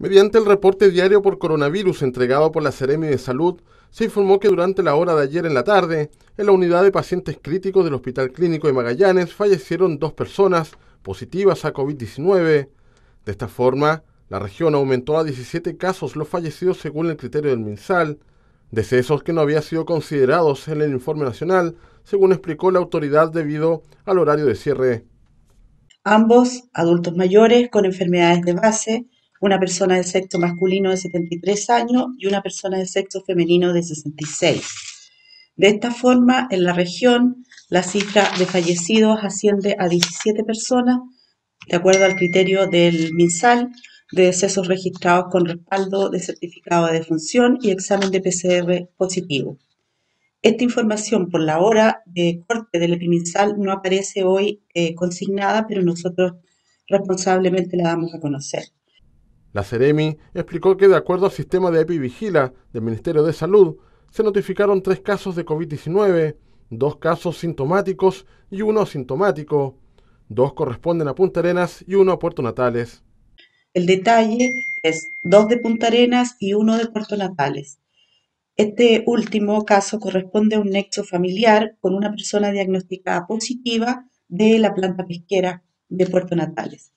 Mediante el reporte diario por coronavirus entregado por la Seremi de Salud, se informó que durante la hora de ayer en la tarde, en la unidad de pacientes críticos del Hospital Clínico de Magallanes fallecieron dos personas positivas a COVID-19. De esta forma, la región aumentó a 17 casos los fallecidos según el criterio del MinSal, decesos que no habían sido considerados en el informe nacional, según explicó la autoridad debido al horario de cierre. Ambos, adultos mayores con enfermedades de base, una persona de sexo masculino de 73 años y una persona de sexo femenino de 66. De esta forma, en la región, la cifra de fallecidos asciende a 17 personas, de acuerdo al criterio del MINSAL, de decesos registrados con respaldo de certificado de defunción y examen de PCR positivo. Esta información por la hora de corte del EPIMINSAL no aparece hoy eh, consignada, pero nosotros responsablemente la damos a conocer. La Ceremi explicó que de acuerdo al sistema de EpiVigila del Ministerio de Salud, se notificaron tres casos de COVID-19, dos casos sintomáticos y uno asintomático. Dos corresponden a Punta Arenas y uno a Puerto Natales. El detalle es dos de Punta Arenas y uno de Puerto Natales. Este último caso corresponde a un nexo familiar con una persona diagnosticada positiva de la planta pesquera de Puerto Natales.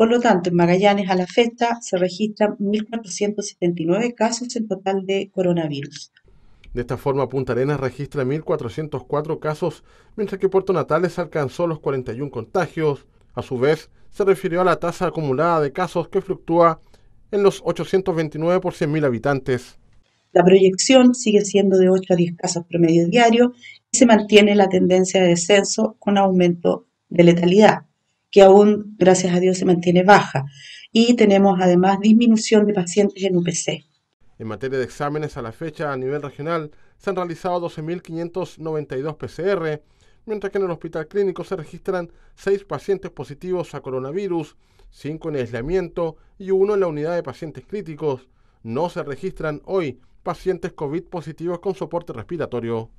Por lo tanto, en Magallanes a la fecha se registran 1.479 casos en total de coronavirus. De esta forma, Punta Arenas registra 1.404 casos, mientras que Puerto Natales alcanzó los 41 contagios. A su vez, se refirió a la tasa acumulada de casos que fluctúa en los 829 por 100.000 habitantes. La proyección sigue siendo de 8 a 10 casos promedio diario y se mantiene la tendencia de descenso con aumento de letalidad que aún, gracias a Dios, se mantiene baja. Y tenemos además disminución de pacientes en UPC. En materia de exámenes a la fecha a nivel regional, se han realizado 12.592 PCR, mientras que en el hospital clínico se registran 6 pacientes positivos a coronavirus, 5 en aislamiento y 1 en la unidad de pacientes críticos. No se registran hoy pacientes COVID positivos con soporte respiratorio.